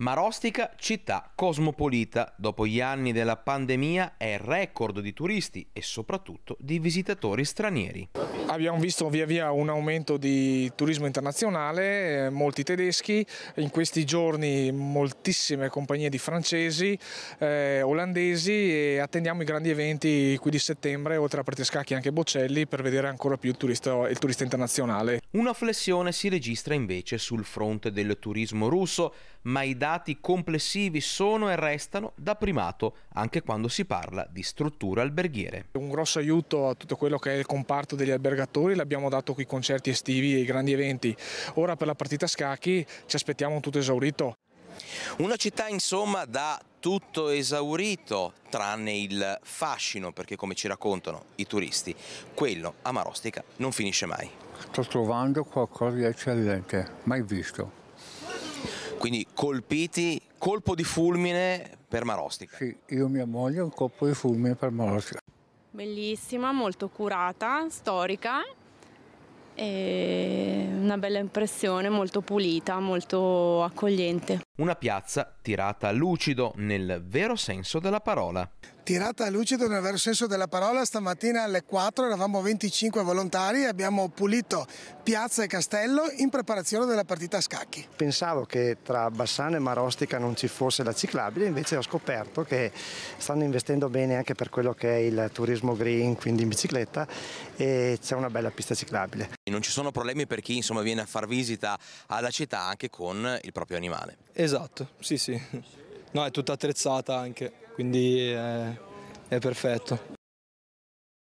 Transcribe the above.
Marostica, città cosmopolita, dopo gli anni della pandemia è record di turisti e soprattutto di visitatori stranieri. Abbiamo visto via via un aumento di turismo internazionale, eh, molti tedeschi, in questi giorni moltissime compagnie di francesi, eh, olandesi e attendiamo i grandi eventi qui di settembre, oltre a Pretescacchi anche Bocelli, per vedere ancora più il turista, il turista internazionale. Una flessione si registra invece sul fronte del turismo russo, ma i dati dati complessivi sono e restano da primato anche quando si parla di strutture alberghiere. Un grosso aiuto a tutto quello che è il comparto degli albergatori l'abbiamo dato con i concerti estivi e i grandi eventi. Ora per la partita scacchi ci aspettiamo tutto esaurito. Una città insomma da tutto esaurito tranne il fascino perché come ci raccontano i turisti quello a Marostica non finisce mai. Sto trovando qualcosa di eccellente, mai visto quindi colpiti, colpo di fulmine per Marostica. Sì, io e mia moglie un colpo di fulmine per Marostica. Bellissima, molto curata, storica, e una bella impressione, molto pulita, molto accogliente. Una piazza tirata lucido nel vero senso della parola tirata a lucido nel vero senso della parola, stamattina alle 4 eravamo 25 volontari e abbiamo pulito piazza e castello in preparazione della partita a scacchi. Pensavo che tra Bassano e Marostica non ci fosse la ciclabile, invece ho scoperto che stanno investendo bene anche per quello che è il turismo green, quindi in bicicletta, e c'è una bella pista ciclabile. Non ci sono problemi per chi insomma, viene a far visita alla città anche con il proprio animale. Esatto, sì sì. No, è tutta attrezzata anche quindi è, eh, è perfetto.